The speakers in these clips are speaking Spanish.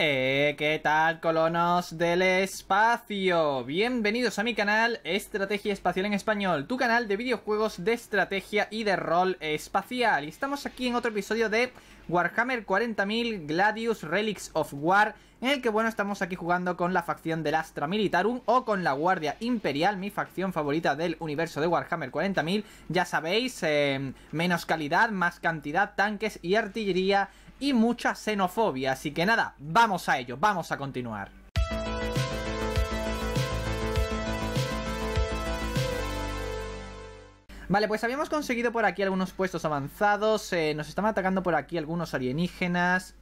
Eh, ¿qué tal colonos del espacio? Bienvenidos a mi canal Estrategia Espacial en Español, tu canal de videojuegos de estrategia y de rol espacial. Y estamos aquí en otro episodio de Warhammer 40.000 Gladius Relics of War, en el que bueno, estamos aquí jugando con la facción del Astra Militarum o con la Guardia Imperial, mi facción favorita del universo de Warhammer 40.000. Ya sabéis, eh, menos calidad, más cantidad, tanques y artillería y mucha xenofobia. Así que nada, vamos a ello, vamos a continuar. Vale, pues habíamos conseguido por aquí algunos puestos avanzados, eh, nos están atacando por aquí algunos alienígenas,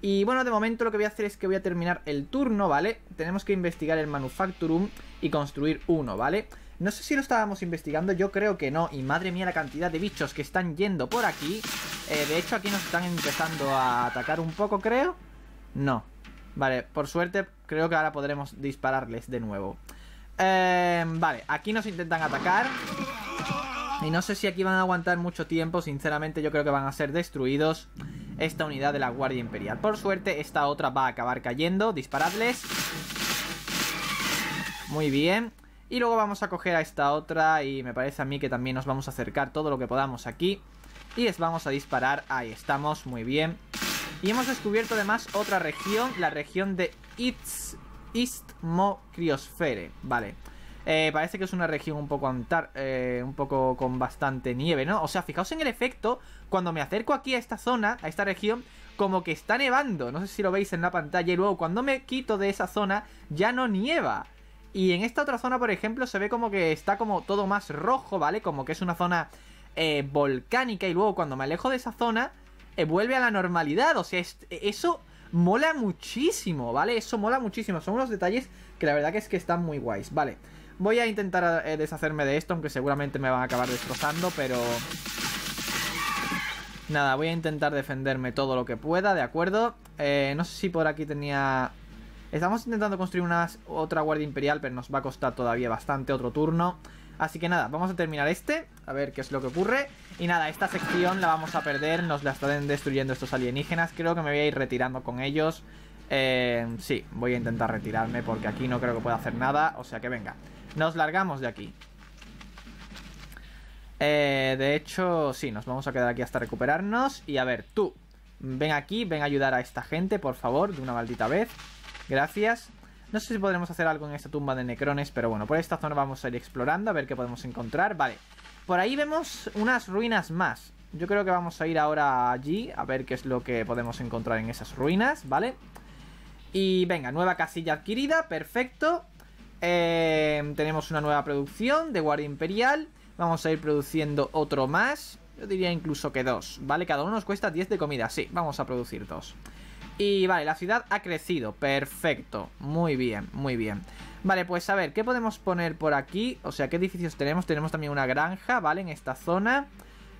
y bueno, de momento lo que voy a hacer es que voy a terminar el turno, ¿vale? Tenemos que investigar el Manufacturum y construir uno, ¿vale? No sé si lo estábamos investigando, yo creo que no. Y madre mía la cantidad de bichos que están yendo por aquí. Eh, de hecho, aquí nos están empezando a atacar un poco, creo. No. Vale, por suerte, creo que ahora podremos dispararles de nuevo. Eh, vale, aquí nos intentan atacar. Y no sé si aquí van a aguantar mucho tiempo. Sinceramente, yo creo que van a ser destruidos esta unidad de la Guardia Imperial. Por suerte, esta otra va a acabar cayendo. Disparadles. Muy bien. Y luego vamos a coger a esta otra y me parece a mí que también nos vamos a acercar todo lo que podamos aquí y les vamos a disparar. Ahí estamos, muy bien. Y hemos descubierto además otra región, la región de Itz, Istmo Criosfere. Vale. Eh, parece que es una región un poco antar eh, un poco con bastante nieve, ¿no? O sea, fijaos en el efecto, cuando me acerco aquí a esta zona, a esta región, como que está nevando. No sé si lo veis en la pantalla. Y luego cuando me quito de esa zona, ya no nieva. Y en esta otra zona, por ejemplo, se ve como que está como todo más rojo, ¿vale? Como que es una zona eh, volcánica y luego cuando me alejo de esa zona eh, vuelve a la normalidad. O sea, eso mola muchísimo, ¿vale? Eso mola muchísimo. Son unos detalles que la verdad que es que están muy guays, ¿vale? Voy a intentar eh, deshacerme de esto, aunque seguramente me van a acabar destrozando, pero... Nada, voy a intentar defenderme todo lo que pueda, ¿de acuerdo? no sé si por aquí tenía... Estamos intentando construir otra guardia imperial, pero nos va a costar todavía bastante otro turno. Así que nada, vamos a terminar este, a ver qué es lo que ocurre. Y nada, esta sección la vamos a perder, nos la están destruyendo estos alienígenas. Creo que me voy a ir retirando con ellos. Eh, sí, voy a intentar retirarme porque aquí no creo que pueda hacer nada. O sea que venga, nos largamos de aquí. Eh, de hecho, sí, nos vamos a quedar aquí hasta recuperarnos. Y a ver, tú, ven aquí, ven a ayudar a esta gente, por favor, de una maldita vez. Gracias. No sé si podremos hacer algo en esta tumba de necrones, pero bueno, por esta zona vamos a ir explorando a ver qué podemos encontrar. Vale, por ahí vemos unas ruinas más. Yo creo que vamos a ir ahora allí a ver qué es lo que podemos encontrar en esas ruinas, ¿vale? Y venga, nueva casilla adquirida, perfecto. Em, tenemos una nueva producción de Guardia Imperial. Vamos a ir produciendo otro más. Yo diría incluso que dos, ¿vale? Cada uno nos cuesta 10 de comida, sí, vamos a producir dos. Y vale, la ciudad ha crecido, perfecto, muy bien, muy bien Vale, pues a ver, ¿qué podemos poner por aquí? O sea, ¿qué edificios tenemos? Tenemos también una granja, ¿vale? En esta zona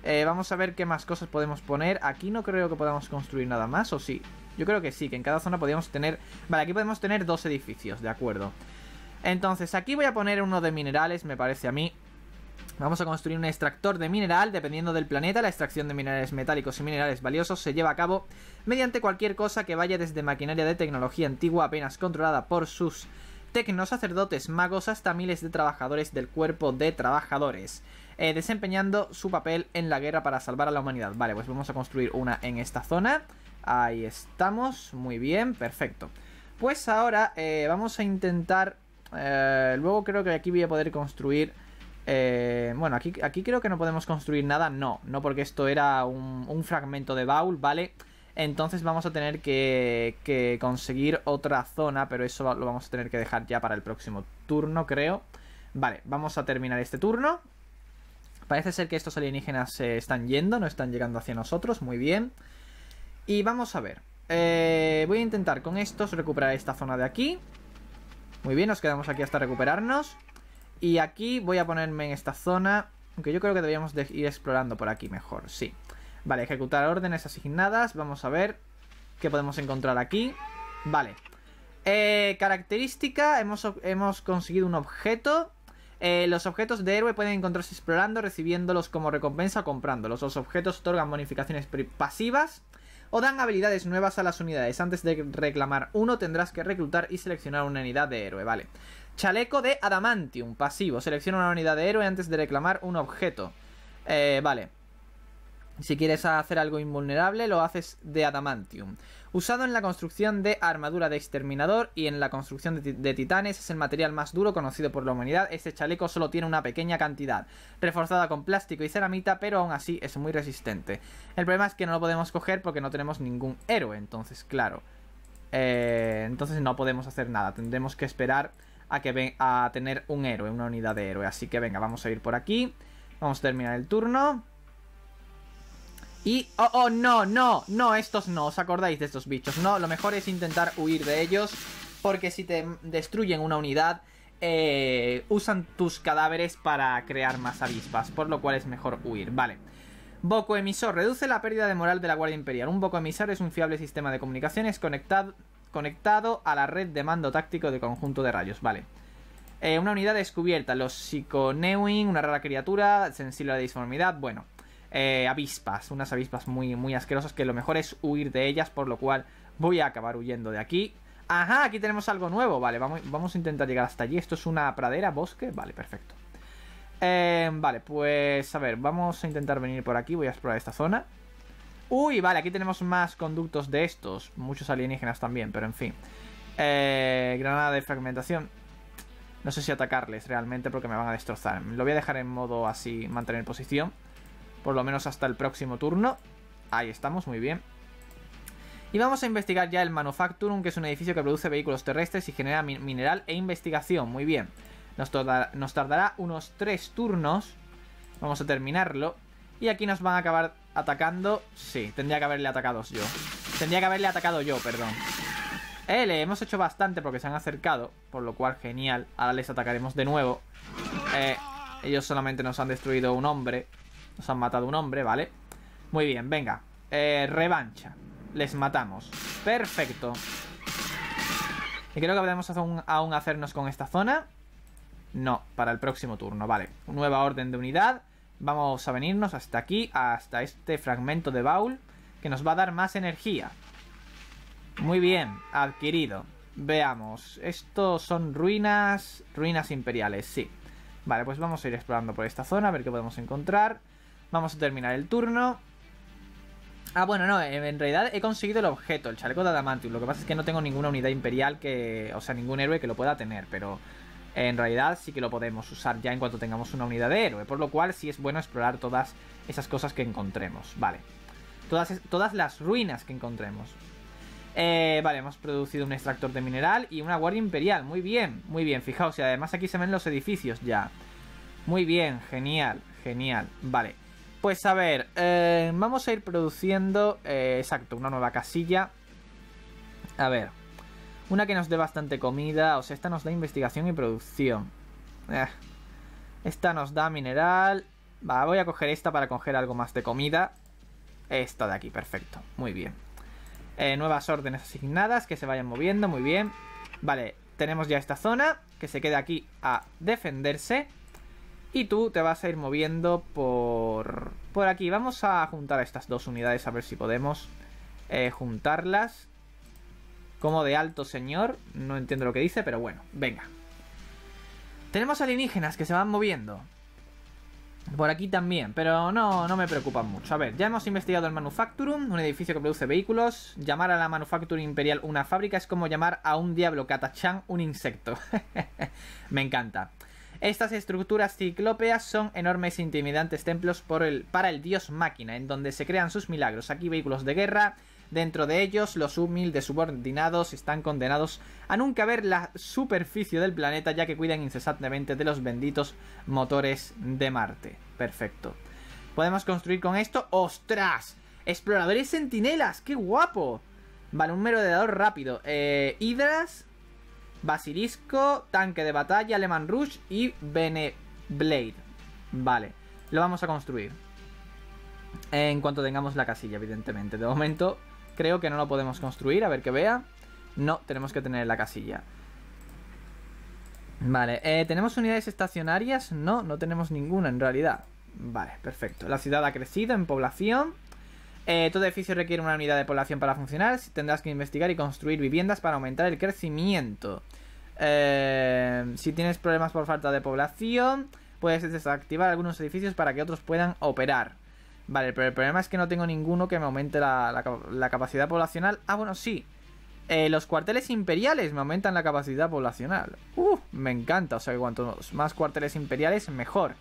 eh, Vamos a ver qué más cosas podemos poner Aquí no creo que podamos construir nada más, ¿o sí? Yo creo que sí, que en cada zona podríamos tener... Vale, aquí podemos tener dos edificios, de acuerdo Entonces, aquí voy a poner uno de minerales, me parece a mí Vamos a construir un extractor de mineral. Dependiendo del planeta, la extracción de minerales metálicos y minerales valiosos se lleva a cabo mediante cualquier cosa que vaya desde maquinaria de tecnología antigua apenas controlada por sus tecnos sacerdotes magos hasta miles de trabajadores del cuerpo de trabajadores, eh, desempeñando su papel en la guerra para salvar a la humanidad. Vale, pues vamos a construir una en esta zona. Ahí estamos, muy bien, perfecto. Pues ahora eh, vamos a intentar... Eh, luego creo que aquí voy a poder construir eh, bueno, aquí, aquí creo que no podemos construir nada. No, no porque esto era un, fragmento de baúl, ¿vale? Entonces vamos a tener que, conseguir otra zona, pero eso lo vamos a tener que dejar ya para el próximo turno, creo. Vale, vamos a terminar este turno. Parece ser que estos alienígenas se están yendo, no están llegando hacia nosotros, muy bien. Y vamos a ver. Eh, voy a intentar con estos recuperar esta zona de aquí. Muy bien, nos quedamos aquí hasta recuperarnos. Y aquí voy a ponerme en esta zona, aunque yo creo que deberíamos ir explorando por aquí mejor, sí. Vale, ejecutar órdenes asignadas, vamos a ver qué podemos encontrar aquí. Vale. Eh, característica, hemos, hemos conseguido un objeto eh, los objetos de héroe pueden encontrarse explorando, recibiéndolos como recompensa o comprándolos. Los objetos otorgan bonificaciones pasivas o dan habilidades nuevas a las unidades. Antes de reclamar uno tendrás que reclutar y seleccionar una unidad de héroe, ¿vale? Chaleco de Adamantium, pasivo. Selecciona una unidad de héroe antes de reclamar un objeto. Eh, vale. Si quieres hacer algo invulnerable, lo haces de Adamantium. Usado en la construcción de armadura de exterminador y en la construcción de, titanes, es el material más duro conocido por la humanidad. Este chaleco solo tiene una pequeña cantidad, reforzada con plástico y ceramita, pero aún así es muy resistente. El problema es que no lo podemos coger porque no tenemos ningún héroe, entonces, claro. Eh, entonces no podemos hacer nada, tendremos que esperar a, que a tener un héroe, una unidad de héroe. Así que venga, vamos a ir por aquí. Vamos a terminar el turno. Y... ¡Oh, oh, no, no! No, estos no. ¿Os acordáis de estos bichos? No, lo mejor es intentar huir de ellos. Porque si te destruyen una unidad, eh, usan tus cadáveres para crear más avispas. Por lo cual es mejor huir. Vale. Boco emisor. Reduce la pérdida de moral de la Guardia Imperial. Un boco emisor es un fiable sistema de comunicaciones conectado conectado a la red de mando táctico de conjunto de rayos. Vale. Eh, una unidad descubierta, los psiconewing, una rara criatura, sensible a la disformidad, bueno. Eh, avispas, unas avispas muy, muy asquerosas que lo mejor es huir de ellas, por lo cual voy a acabar huyendo de aquí. Ajá, aquí tenemos algo nuevo, vale, vamos, vamos a intentar llegar hasta allí. Esto es una pradera, bosque, vale, perfecto. Eh, vale, pues a ver, vamos a intentar venir por aquí, voy a explorar esta zona. Uy, vale, aquí tenemos más conductos de estos. Muchos alienígenas también, pero en fin. Eh, granada de fragmentación. No sé si atacarles realmente porque me van a destrozar. Lo voy a dejar en modo así, mantener posición. Por lo menos hasta el próximo turno. Ahí estamos, muy bien. Y vamos a investigar ya el Manufacturum, que es un edificio que produce vehículos terrestres y genera mineral e investigación. Muy bien. nos tardará unos tres turnos. Vamos a terminarlo. Y aquí nos van a acabar Atacando, sí, tendría que haberle atacado yo Tendría que haberle atacado yo, perdón eh, le hemos hecho bastante porque se han acercado Por lo cual, genial Ahora les atacaremos de nuevo eh, Ellos solamente nos han destruido un hombre Nos han matado un hombre, ¿vale? Muy bien, venga eh, Revancha Les matamos Perfecto Y creo que podemos aún, aún hacernos con esta zona No, para el próximo turno, vale Nueva orden de unidad Vamos a venirnos hasta aquí, hasta este fragmento de baúl, que nos va a dar más energía. Muy bien, adquirido. Veamos, estos son ruinas, ruinas imperiales, sí. Vale, pues vamos a ir explorando por esta zona, a ver qué podemos encontrar. Vamos a terminar el turno. Ah, bueno, no, eh, en realidad he conseguido el objeto, el chaleco de Adamantium. Lo que pasa es que no tengo ninguna unidad imperial que... O sea, ningún héroe que lo pueda tener, pero en realidad sí que lo podemos usar ya en cuanto tengamos una unidad de héroe, por lo cual sí es bueno explorar todas esas cosas que encontremos, vale. Todas, todas las ruinas que encontremos. Eh, vale, hemos producido un extractor de mineral y una guardia imperial, muy bien, muy bien, fijaos, y además aquí se ven los edificios ya. Muy bien, genial, genial, vale. Pues a ver, eh, vamos a ir produciendo, eh, exacto, una nueva casilla. A ver, una que nos dé bastante comida. O sea, esta nos da investigación y producción. Eh, esta nos da mineral. Va, voy a coger esta para coger algo más de comida. Esta de aquí, perfecto. Muy bien. Eh, nuevas órdenes asignadas que se vayan moviendo, muy bien. Vale, tenemos ya esta zona que se quede aquí a defenderse. Y tú te vas a ir moviendo por, por aquí. Vamos a juntar estas dos unidades a ver si podemos eh, juntarlas. Como de alto señor, no entiendo lo que dice, pero bueno, venga. Tenemos alienígenas que se van moviendo. Por aquí también, pero no, no me preocupan mucho. A ver, ya hemos investigado el Manufacturum, un edificio que produce vehículos. Llamar a la Manufacturing Imperial una fábrica es como llamar a un diablo catachán un insecto. me encanta. Estas estructuras ciclópeas son enormes e intimidantes templos para el dios máquina, en donde se crean sus milagros. Aquí vehículos de guerra, Dentro de ellos, los humildes subordinados están condenados a nunca ver la superficie del planeta ya que cuidan incesantemente de los benditos motores de Marte. Perfecto. Podemos construir con esto... ¡Ostras! Exploradores sentinelas, qué guapo. Vale, un merodeador rápido. Eh, hidras, basilisco, tanque de batalla, alemán Rush y Blade. Vale, lo vamos a construir. En cuanto tengamos la casilla, evidentemente. De momento, creo que no lo podemos construir, a ver que vea. No, tenemos que tener la casilla. Vale, eh, ¿tenemos unidades estacionarias? No, no tenemos ninguna en realidad. Vale, perfecto. La ciudad ha crecido en población. Eh, todo edificio requiere una unidad de población para funcionar. Tendrás que investigar y construir viviendas para aumentar el crecimiento. Eh, si tienes problemas por falta de población, puedes desactivar algunos edificios para que otros puedan operar. Vale, pero el problema es que no tengo ninguno que me aumente la, capacidad poblacional. Ah, bueno, sí. Eh, los cuarteles imperiales me aumentan la capacidad poblacional. Uh, me encanta. O sea, que cuantos más cuarteles imperiales, mejor.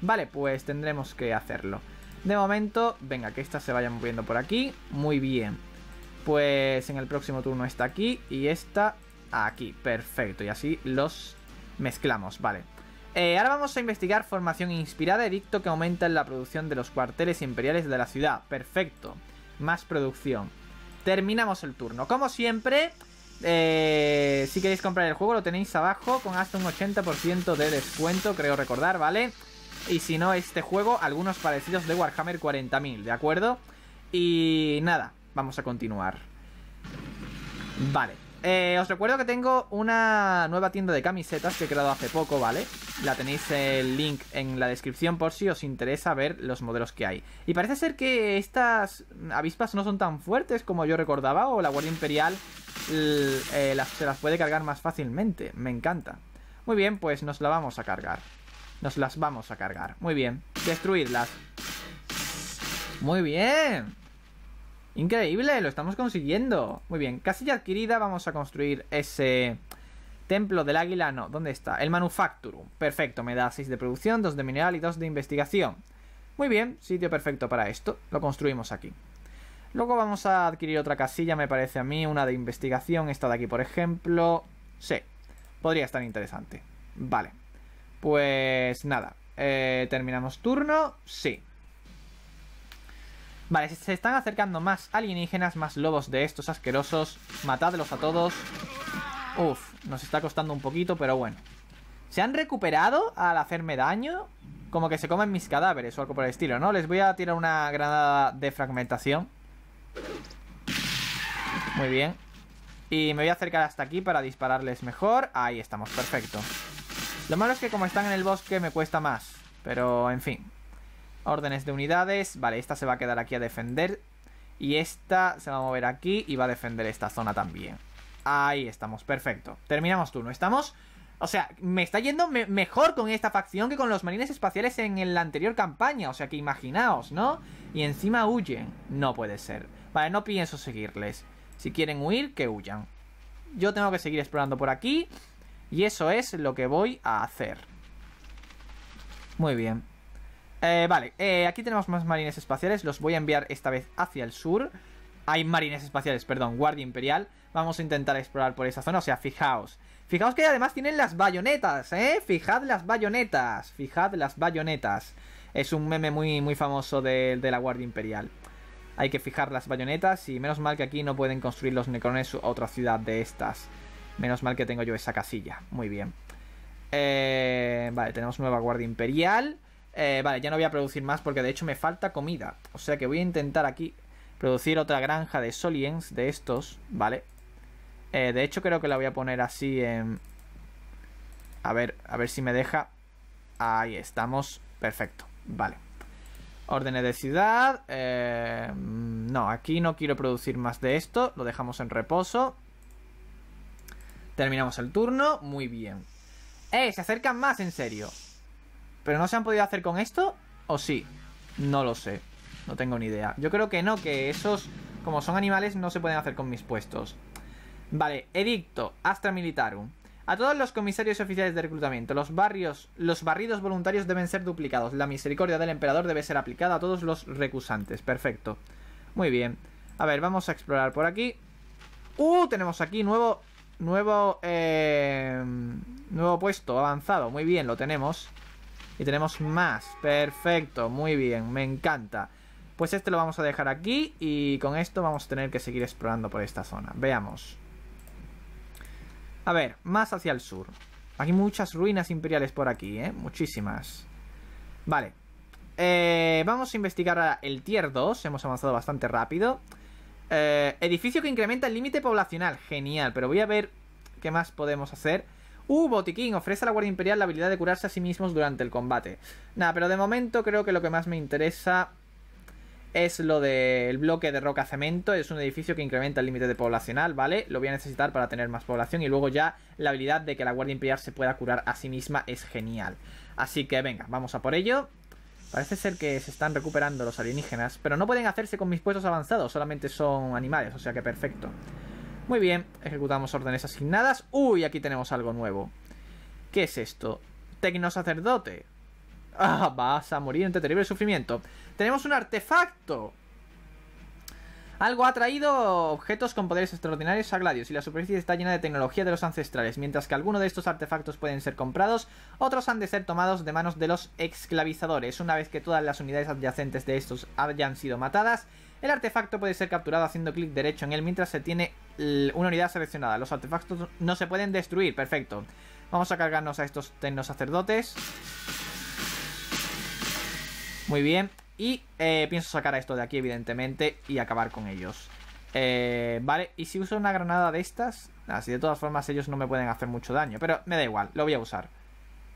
Vale, pues tendremos que hacerlo. De momento, venga, que esta se vaya moviendo por aquí. Muy bien. Pues en el próximo turno está aquí y esta aquí. Perfecto. Y así los mezclamos. Vale. Eh, ahora vamos a investigar formación inspirada, edicto que aumenta en la producción de los cuarteles imperiales de la ciudad. Perfecto. Más producción. Terminamos el turno. Como siempre, eh, si queréis comprar el juego lo tenéis abajo con hasta un 80% de descuento, creo recordar, ¿vale? Y si no, este juego, algunos parecidos de Warhammer 40.000, ¿de acuerdo? Y nada, vamos a continuar. Vale. Eh, os recuerdo que tengo una nueva tienda de camisetas que he creado hace poco, ¿vale? La tenéis el link en la descripción por si os interesa ver los modelos que hay. Y parece ser que estas avispas no son tan fuertes como yo recordaba o la Guardia Imperial eh, se las puede cargar más fácilmente. Me encanta. Muy bien, pues nos la vamos a cargar. Nos las vamos a cargar. Muy bien. Destruirlas. Muy bien. Increíble, lo estamos consiguiendo. Muy bien, casilla adquirida, vamos a construir ese templo del águila. No, ¿dónde está? El manufacturum. Perfecto, me da 6 de producción, 2 de mineral y 2 de investigación. Muy bien, sitio perfecto para esto. Lo construimos aquí. Luego vamos a adquirir otra casilla, me parece a mí, una de investigación. Esta de aquí, por ejemplo. Sí, podría estar interesante. Vale. Pues nada, eh, terminamos turno. Sí, Vale, se están acercando más alienígenas, más lobos de estos asquerosos. Matadlos a todos. Uf, nos está costando un poquito, pero bueno. ¿Se han recuperado al hacerme daño? Como que se comen mis cadáveres o algo por el estilo, ¿no? Les voy a tirar una granada de fragmentación. Muy bien. Y me voy a acercar hasta aquí para dispararles mejor. Ahí estamos, perfecto. Lo malo es que como están en el bosque me cuesta más. Pero, en fin. Órdenes de unidades. Vale, esta se va a quedar aquí a defender. Y esta se va a mover aquí y va a defender esta zona también. Ahí estamos, perfecto. Terminamos turno, ¿estamos? O sea, me está yendo mejor con esta facción que con los marines espaciales en la anterior campaña. O sea, que imaginaos, ¿no? Y encima huyen. No puede ser. Vale, no pienso seguirles. Si quieren huir, que huyan. Yo tengo que seguir explorando por aquí. Y eso es lo que voy a hacer. Muy bien. Eh, vale, eh, aquí tenemos más marines espaciales. Los voy a enviar esta vez hacia el sur. Hay marines espaciales, perdón, guardia imperial. Vamos a intentar explorar por esa zona. O sea, fijaos. Fijaos que además tienen las bayonetas, ¿eh? Fijad las bayonetas. Fijad las bayonetas. Es un meme muy, muy famoso de, la guardia imperial. Hay que fijar las bayonetas y menos mal que aquí no pueden construir los necrones otra ciudad de estas. Menos mal que tengo yo esa casilla. Muy bien. Eh, vale, tenemos nueva guardia imperial. Eh, vale, ya no voy a producir más porque de hecho me falta comida. O sea que voy a intentar aquí producir otra granja de soliens de estos, ¿vale? Eh, de hecho creo que la voy a poner así en... A ver, a ver si me deja. Ahí estamos. Perfecto, vale. Órdenes de ciudad. Eh, no, aquí no quiero producir más de esto. Lo dejamos en reposo. Terminamos el turno. Muy bien. ¡Eh! Se acercan más, en serio. ¿Pero no se han podido hacer con esto? ¿O sí? No lo sé. No tengo ni idea. Yo creo que no, que esos, como son animales, no se pueden hacer con mis puestos. Vale, edicto, Astra Militarum. A todos los comisarios oficiales de reclutamiento, los barrios, los barridos voluntarios deben ser duplicados. La misericordia del emperador debe ser aplicada a todos los recusantes. Perfecto. Muy bien. A ver, vamos a explorar por aquí. ¡Uh! Tenemos aquí nuevo... Nuevo... Eh, nuevo puesto avanzado. Muy bien, lo tenemos. Y tenemos más. Perfecto, muy bien, me encanta. Pues este lo vamos a dejar aquí y con esto vamos a tener que seguir explorando por esta zona. Veamos. A ver, más hacia el sur. Hay muchas ruinas imperiales por aquí, ¿eh? Muchísimas. Vale. Eh, vamos a investigar el tier 2. Hemos avanzado bastante rápido. Eh, edificio que incrementa el límite poblacional. Genial, pero voy a ver qué más podemos hacer. Uh, botiquín, ofrece a la Guardia Imperial la habilidad de curarse a sí mismos durante el combate. Nada, pero de momento creo que lo que más me interesa es lo del bloque de roca cemento. Es un edificio que incrementa el límite de poblacional, ¿vale? Lo voy a necesitar para tener más población. Y luego ya la habilidad de que la Guardia Imperial se pueda curar a sí misma es genial. Así que venga, vamos a por ello. Parece ser que se están recuperando los alienígenas, pero no pueden hacerse con mis puestos avanzados, solamente son animales, o sea que perfecto. Muy bien, ejecutamos órdenes asignadas. Uy, aquí tenemos algo nuevo. ¿Qué es esto? Tecnosacerdote. sacerdote. Ah, vas a morir entre terrible sufrimiento. Tenemos un artefacto. Algo ha traído objetos con poderes extraordinarios a Gladius y la superficie está llena de tecnología de los ancestrales. Mientras que algunos de estos artefactos pueden ser comprados, otros han de ser tomados de manos de los esclavizadores. Una vez que todas las unidades adyacentes de estos hayan sido matadas, el artefacto puede ser capturado haciendo clic derecho en él mientras se tiene una unidad seleccionada. Los artefactos no se pueden destruir, perfecto. Vamos a cargarnos a estos sacerdotes Muy bien. Y eh, pienso sacar a esto de aquí, evidentemente, y acabar con ellos. Eh, vale, y si uso una granada de estas, así de todas formas ellos no me pueden hacer mucho daño. Pero me da igual, lo voy a usar.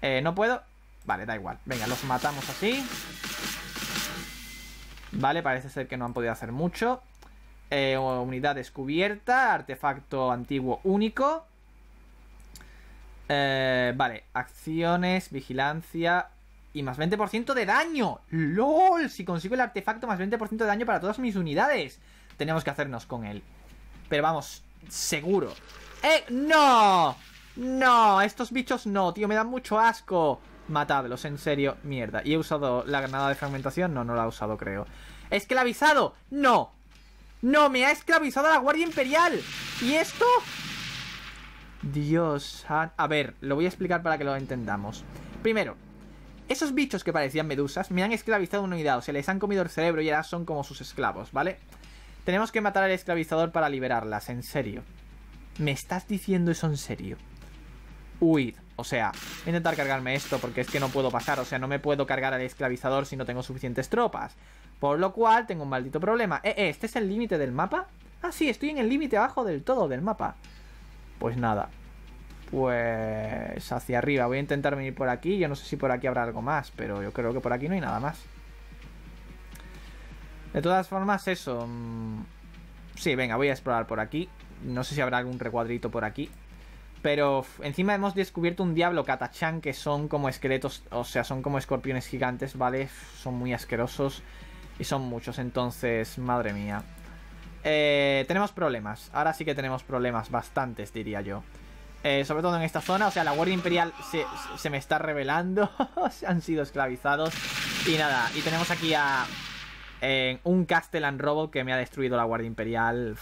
Eh, ¿No puedo? Vale, da igual. Venga, los matamos así. Vale, parece ser que no han podido hacer mucho. Eh, unidad descubierta, artefacto antiguo único. Eh, vale, acciones, vigilancia y más 20% de daño. ¡Lol! Si consigo el artefacto, más 20% de daño para todas mis unidades. Tenemos que hacernos con él. Pero vamos, seguro. ¡Eh! ¡No! ¡No! Estos bichos no, tío, me dan mucho asco. Matadlos, en serio, mierda. ¿Y he usado la granada de fragmentación? No, no la he usado, creo. ¿Esclavizado? No. No, me ha esclavizado la Guardia Imperial. ¿Y esto? Dios. A... ver, lo voy a explicar para que lo entendamos. Primero, esos bichos que parecían medusas me han esclavizado una unidad. O sea, les han comido el cerebro y ahora son como sus esclavos, ¿vale? Tenemos que matar al esclavizador para liberarlas, en serio. ¿Me estás diciendo eso en serio? Huid. O sea, voy a intentar cargarme esto porque es que no puedo pasar. O sea, no me puedo cargar al esclavizador si no tengo suficientes tropas. Por lo cual, tengo un maldito problema. Eh, eh, ¿este es el límite del mapa? Ah, sí, estoy en el límite abajo del todo del mapa. Pues nada. Pues hacia arriba. Voy a intentar venir por aquí. Yo no sé si por aquí habrá algo más, pero yo creo que por aquí no hay nada más. De todas formas, eso... Mm, sí, venga, voy a explorar por aquí. No sé si habrá algún recuadrito por aquí. Pero encima hemos descubierto un diablo Katachan que son como esqueletos, o sea, son como escorpiones gigantes, ¿vale? Son muy asquerosos y son muchos, entonces, madre mía. Eh, tenemos problemas, ahora sí que tenemos problemas, bastantes diría yo. Eh, sobre todo en esta zona, o sea, la Guardia Imperial se, me está revelando, han sido esclavizados. Y nada, y tenemos aquí a eh, un Castellan Robot que me ha destruido la Guardia Imperial.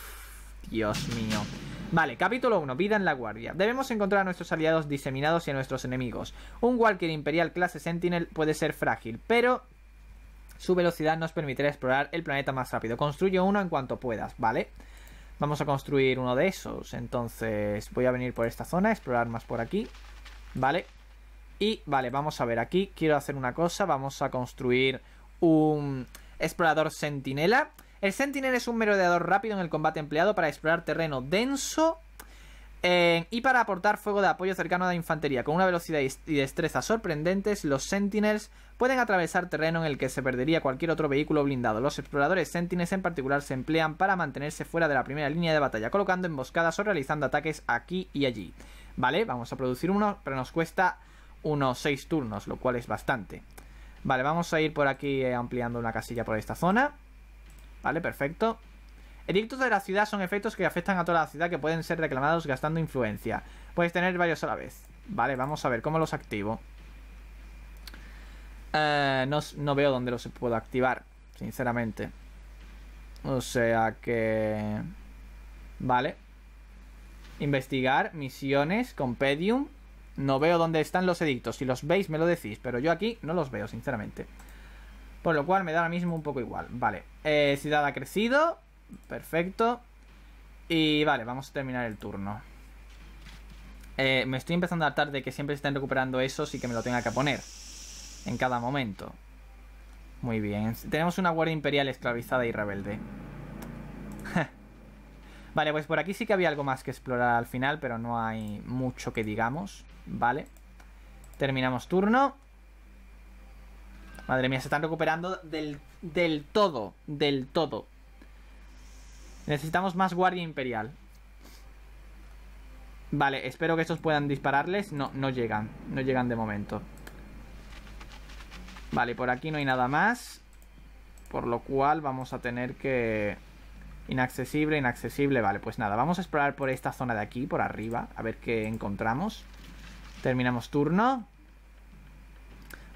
Dios mío. Vale, capítulo 1, vida en la guardia. Debemos encontrar a nuestros aliados diseminados y a nuestros enemigos. Un Walker Imperial clase Sentinel puede ser frágil, pero su velocidad nos permitirá explorar el planeta más rápido. Construye uno en cuanto puedas, ¿vale? Vamos a construir uno de esos. Entonces voy a venir por esta zona, explorar más por aquí, ¿vale? Y vale, vamos a ver, aquí quiero hacer una cosa, vamos a construir un explorador sentinela el Sentinel es un merodeador rápido en el combate empleado para explorar terreno denso eh, y para aportar fuego de apoyo cercano a la infantería. Con una velocidad y destreza sorprendentes, los Sentinels pueden atravesar terreno en el que se perdería cualquier otro vehículo blindado. Los exploradores Sentinels en particular se emplean para mantenerse fuera de la primera línea de batalla, colocando emboscadas o realizando ataques aquí y allí. Vale, vamos a producir uno, pero nos cuesta unos 6 turnos, lo cual es bastante. Vale, vamos a ir por aquí eh, ampliando una casilla por esta zona. Vale, perfecto. Edictos de la ciudad son efectos que afectan a toda la ciudad que pueden ser reclamados gastando influencia. Puedes tener varios a la vez. Vale, vamos a ver cómo los activo. Eh, no, veo dónde los puedo activar, sinceramente. O sea que... Vale. Investigar, misiones, compedium No veo dónde están los edictos. Si los veis, me lo decís. Pero yo aquí no los veo, sinceramente. Por lo cual me da ahora mismo un poco igual. Vale, eh, ciudad ha crecido. Perfecto. Y vale, vamos a terminar el turno. Eh, me estoy empezando a hartar de que siempre estén recuperando eso y que me lo tenga que poner. En cada momento. Muy bien. Tenemos una guardia imperial esclavizada y rebelde. vale, pues por aquí sí que había algo más que explorar al final, pero no hay mucho que digamos. Vale. Terminamos turno. Madre mía, se están recuperando del, todo, del todo. Necesitamos más guardia imperial. Vale, espero que estos puedan dispararles. No, no llegan, no llegan de momento. Vale, por aquí no hay nada más. Por lo cual vamos a tener que... Inaccesible, inaccesible. Vale, pues nada, vamos a explorar por esta zona de aquí, por arriba, a ver qué encontramos. Terminamos turno.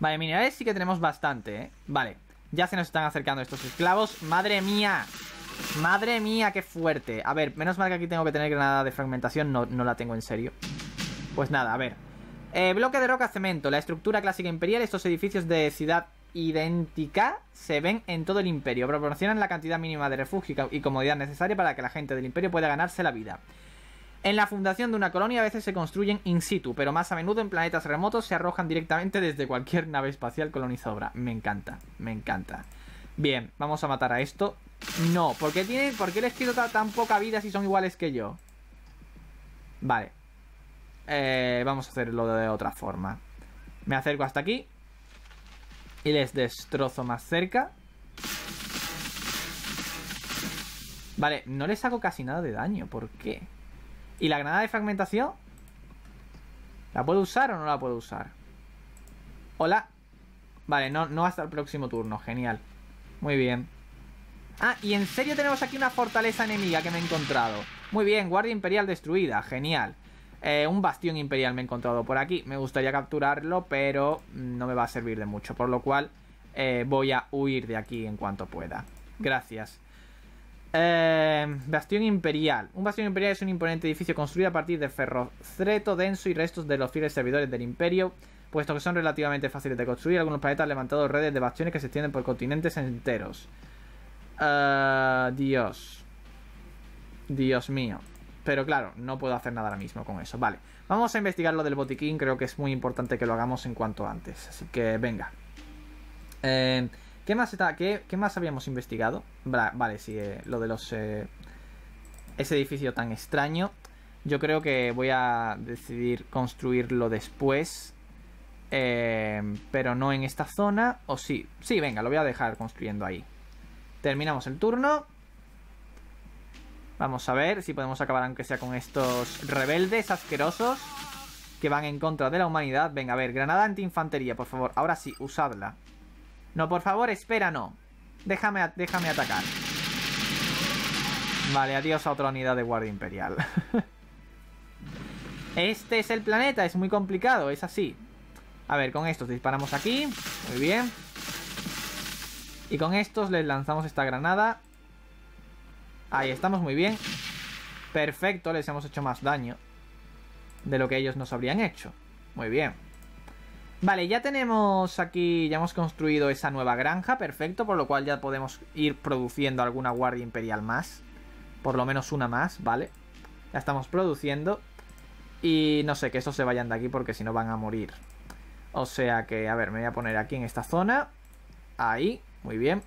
Vale, minerales sí que tenemos bastante, ¿eh? Vale, ya se nos están acercando estos esclavos. ¡Madre mía! ¡Madre mía, qué fuerte! A ver, menos mal que aquí tengo que tener granada de fragmentación. No, no la tengo en serio. Pues nada, a ver. Eh, bloque de roca cemento. La estructura clásica imperial. Estos edificios de ciudad idéntica se ven en todo el imperio. Proporcionan la cantidad mínima de refugio y comodidad necesaria para que la gente del imperio pueda ganarse la vida. En la fundación de una colonia a veces se construyen in situ, pero más a menudo en planetas remotos se arrojan directamente desde cualquier nave espacial colonizadora. Me encanta, me encanta. Bien, vamos a matar a esto. No, ¿por qué, por qué les quito tan, poca vida si son iguales que yo? Vale. Eh, vamos a hacerlo de otra forma. Me acerco hasta aquí. Y les destrozo más cerca. Vale, no les hago casi nada de daño. ¿Por qué? ¿Y la granada de fragmentación? ¿La puedo usar o no la puedo usar? Hola. Vale, no, no hasta el próximo turno. Genial. Muy bien. Ah, y en serio tenemos aquí una fortaleza enemiga que me he encontrado. Muy bien, guardia imperial destruida. Genial. Eh, un bastión imperial me he encontrado por aquí. Me gustaría capturarlo, pero no me va a servir de mucho. Por lo cual, eh, voy a huir de aquí en cuanto pueda. Gracias. Eh, bastión Imperial. Un bastión imperial es un imponente edificio construido a partir de ferrocreto denso y restos de los fieles servidores del imperio, puesto que son relativamente fáciles de construir. Algunos planetas han levantado redes de bastiones que se extienden por continentes enteros. Ah, Dios. Dios mío. Pero claro, no puedo hacer nada ahora mismo con eso. Vale, vamos a investigar lo del botiquín. Creo que es muy importante que lo hagamos en cuanto antes. Así que venga. Eh, ¿Qué más, está, qué, más habíamos investigado? vale, sí, lo de los... Eh, ese edificio tan extraño. Yo creo que voy a decidir construirlo después. Eh, pero no en esta zona. O sí, sí, venga, lo voy a dejar construyendo ahí. Terminamos el turno. Vamos a ver si podemos acabar aunque sea con estos rebeldes asquerosos que van en contra de la humanidad. Venga, a ver, granada antiinfantería, por favor. Ahora sí, usadla. No, por favor, espera, no. Déjame, déjame atacar. Vale, adiós a otra unidad de Guardia Imperial. este es el planeta, es muy complicado, es así. A ver, con estos disparamos aquí. Muy bien. Y con estos les lanzamos esta granada. Ahí estamos, muy bien. Perfecto, les hemos hecho más daño de lo que ellos nos habrían hecho. Muy bien. Vale, ya tenemos aquí, ya hemos construido esa nueva granja, perfecto, por lo cual ya podemos ir produciendo alguna guardia imperial más. Por lo menos una más, ¿vale? Ya estamos produciendo. Y no sé, que estos se vayan de aquí porque si no van a morir. O sea que, a ver, me voy a poner aquí en esta zona. Ahí, muy bien.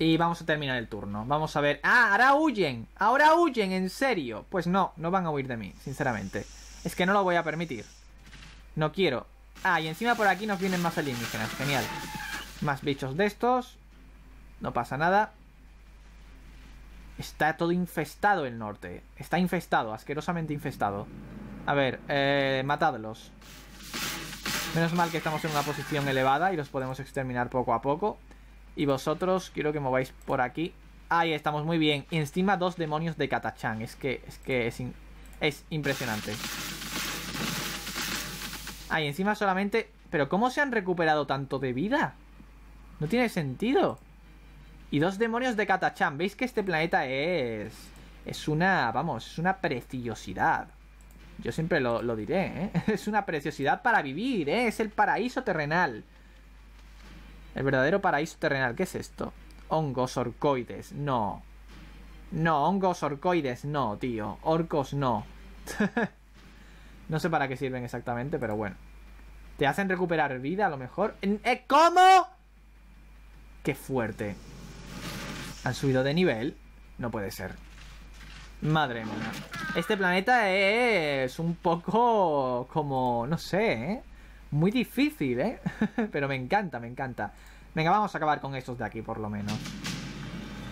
Y vamos a terminar el turno. Vamos a ver... ¡Ah, ahora huyen! ¡Ahora huyen! ¿En serio? Pues no, no van a huir de mí, sinceramente. Es que no lo voy a permitir. No quiero. Ah, y encima por aquí nos vienen más alienígenas. Genial. Más bichos de estos. No pasa nada. Está todo infestado el norte. Está infestado, asquerosamente infestado. A ver, eh, matadlos. Menos mal que estamos en una posición elevada y los podemos exterminar poco a poco. Y vosotros quiero que mováis por aquí. Ahí estamos, muy bien. Y encima dos demonios de Katachan. Es que es, que es impresionante y encima solamente... ¿Pero cómo se han recuperado tanto de vida? No tiene sentido. Y dos demonios de Katachan. ¿Veis que este planeta es... Es una... Vamos, es una preciosidad. Yo siempre lo, diré, ¿eh? Es una preciosidad para vivir, ¿eh? Es el paraíso terrenal. El verdadero paraíso terrenal. ¿Qué es esto? Hongos, orcoides. No. No, hongos, orcoides. No, tío. Orcos, no. No sé para qué sirven exactamente, pero bueno. Te hacen recuperar vida a lo mejor. ¡Eh, ¿Cómo? ¡Qué fuerte! Han subido de nivel. No puede ser. Madre mía. Este planeta es un poco como, no sé, ¿eh? Muy difícil, ¿eh? pero me encanta, me encanta. Venga, vamos a acabar con estos de aquí por lo menos.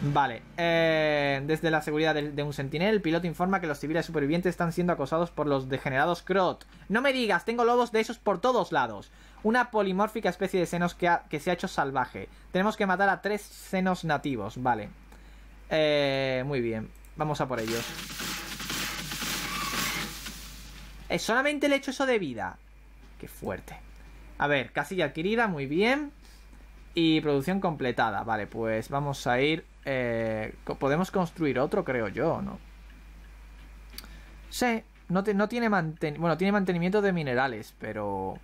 Vale, eh, desde la seguridad de, un sentinel, el piloto informa que los civiles supervivientes están siendo acosados por los degenerados Crot. No me digas, tengo lobos de esos por todos lados. Una polimórfica especie de senos que, se ha hecho salvaje. Tenemos que matar a tres senos nativos, vale. Eh, muy bien, vamos a por ellos. Es eh, solamente el hecho eso de vida. Qué fuerte. A ver, casilla adquirida, muy bien. Y producción completada. Vale, pues vamos a ir... Eh, podemos construir otro, creo yo, ¿no? Sí, no, no tiene mantenimiento... Bueno, tiene mantenimiento de minerales, pero...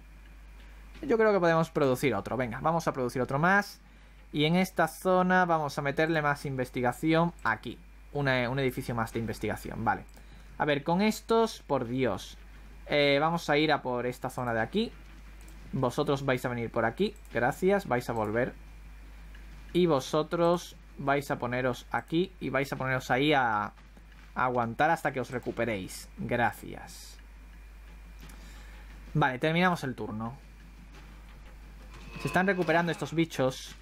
Yo creo que podemos producir otro. Venga, vamos a producir otro más. Y en esta zona vamos a meterle más investigación aquí. un edificio más de investigación, vale. A ver, con estos, por Dios. Eh, vamos a ir a por esta zona de aquí. Vosotros vais a venir por aquí, gracias, vais a volver. Y vosotros vais a poneros aquí y vais a poneros ahí a, aguantar hasta que os recuperéis. Gracias. Vale, terminamos el turno. Se están recuperando estos bichos.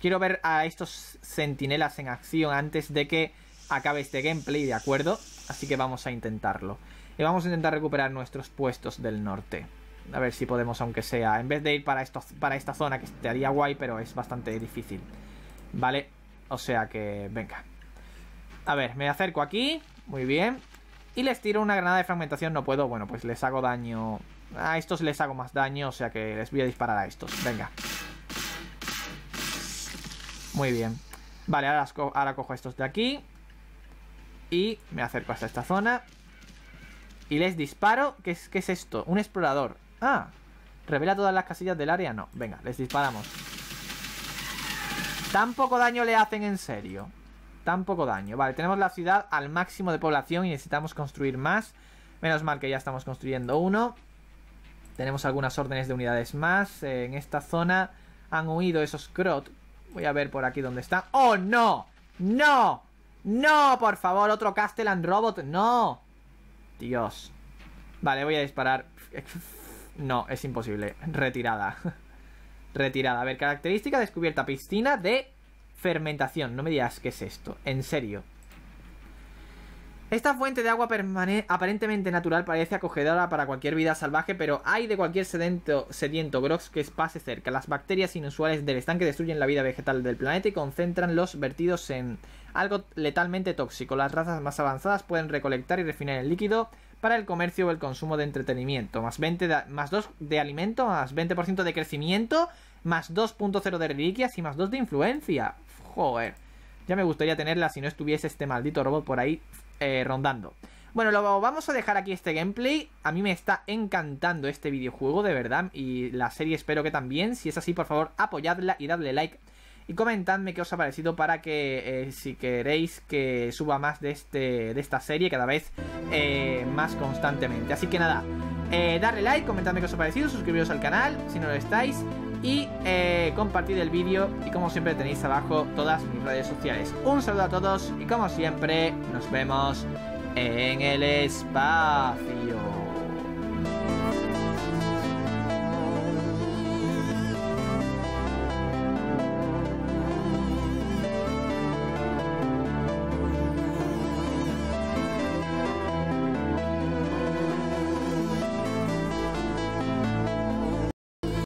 Quiero ver a estos sentinelas en acción antes de que acabe este gameplay, ¿de acuerdo? Así que vamos a intentarlo. Y vamos a intentar recuperar nuestros puestos del norte. A ver si podemos, aunque sea. En vez de ir para, para esta zona, que estaría guay, pero es bastante difícil. ¿Vale? O sea que, venga. A ver, me acerco aquí. Muy bien. Y les tiro una granada de fragmentación. No puedo. Bueno, pues les hago daño. A estos les hago más daño, o sea que les voy a disparar a estos. Venga. Muy bien. Vale, ahora, ahora cojo estos de aquí. Y me acerco hasta esta zona. Y les disparo. es, qué es esto? Un explorador. Ah, revela todas las casillas del área. No, venga, les disparamos. Tan poco daño le hacen en serio. Tan poco daño. Vale, tenemos la ciudad al máximo de población y necesitamos construir más. Menos mal que ya estamos construyendo uno. Tenemos algunas órdenes de unidades más. En esta zona han huido esos crot. Voy a ver por aquí dónde están. ¡Oh, no! ¡No! ¡No! Por favor, otro Castellan Robot. ¡No! Dios. Vale, voy a disparar. No, es imposible. Retirada. Retirada. A ver, característica descubierta. Piscina de fermentación. No me digas qué es esto. En serio. Esta fuente de agua aparentemente natural parece acogedora para cualquier vida salvaje, pero hay de cualquier sediento grox que pase cerca. Las bacterias inusuales del estanque destruyen la vida vegetal del planeta y concentran los vertidos en algo letalmente tóxico. Las razas más avanzadas pueden recolectar y refinar el líquido para el comercio o el consumo de entretenimiento, más, 20 más 2 de alimento, más 20% de crecimiento, más 2.0 de reliquias y más 2 de influencia. Joder, ya me gustaría tenerla si no estuviese este maldito robot por ahí eh, rondando. Bueno, lo vamos a dejar aquí este gameplay. A mí me está encantando este videojuego, de verdad. Y la serie espero que también. Si es así, por favor, apoyadla y dadle like y comentadme qué os ha parecido para que eh, si queréis que suba más de, este, de esta serie cada vez eh, más constantemente. Así que nada, eh, darle like, comentadme qué os ha parecido, suscribiros al canal si no lo estáis y compartid el vídeo y como siempre tenéis abajo todas mis redes sociales. Un saludo a todos y como siempre nos vemos en el espacio.